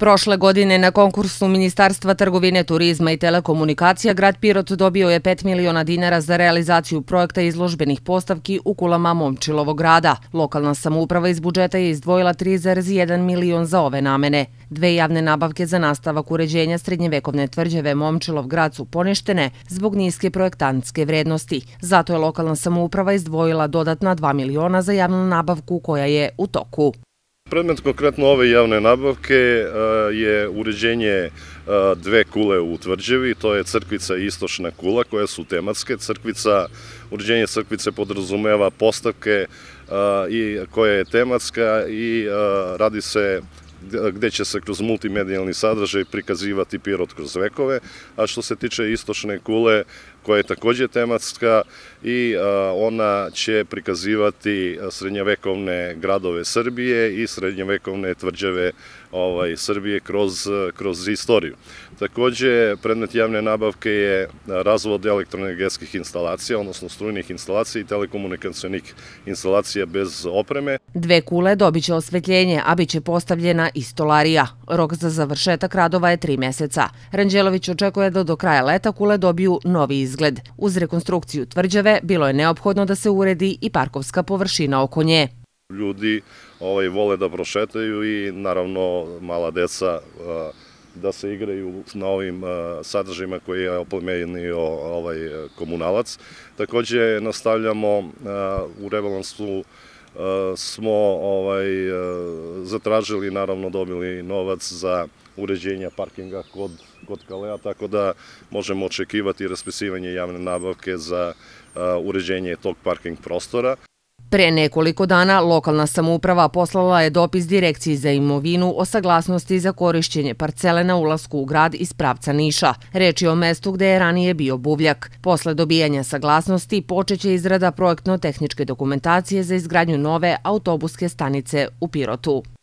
Prošle godine na konkursu Ministarstva trgovine, turizma i telekomunikacija grad Pirot dobio je 5 miliona dinara za realizaciju projekta izložbenih postavki u kulama Momčilovog grada. Lokalna samouprava iz budžeta je izdvojila 3,1 milion za ove namene. Dve javne nabavke za nastavak uređenja srednjevekovne tvrđave Momčilov grad su poništene zbog niske projektantske vrednosti. Zato je lokalna samouprava izdvojila dodatna 2 miliona za javnu nabavku koja je u toku. Predmet konkretno ove javne nabavke e, je uređenje e, dve kule u tvrđevi, to je crkvica i istočna kula koja su tematske. Crkvica, uređenje crkvice podrazumeva postavke e, i koja je tematska i radi se gde će se kroz multimedijalni sadržaj prikazivati pirot kroz vekove, a što se tiče istočne kule, koja je takođe tematska i ona će prikazivati srednjevekovne gradove Srbije i srednjevekovne tvrđave ovaj, Srbije kroz, kroz istoriju. Takođe, predmet javne nabavke je razvod elektroenergetskih instalacija, odnosno strujnih instalacija i telekomunikacijonih instalacija bez opreme. Dve kule dobiće osvetljenje, a biće postavljena i stolarija. Rok za završetak radova je tri meseca. Ranđelović očekuje da do kraja leta kule dobiju novi izgled izgled. Uz rekonstrukciju tvrđave bilo je neophodno da se uredi i parkovska površina oko nje. Ljudi ovaj, vole da prošetaju i naravno mala deca da se igraju na ovim sadržajima koji je oplemenio ovaj komunalac. Takođe nastavljamo u rebalansu smo ovaj, e, zatražili, naravno dobili novac za uređenja parkinga kod, kod Kalea, tako da možemo očekivati raspisivanje javne nabavke za e, uređenje tog parking prostora. Pre nekoliko dana lokalna samouprava poslala je dopis Direkciji za imovinu o saglasnosti za korišćenje parcele na ulasku u grad iz pravca Niša. Reč je o mestu gde je ranije bio buvljak. Posle dobijanja saglasnosti počeće izrada projektno-tehničke dokumentacije za izgradnju nove autobuske stanice u Pirotu.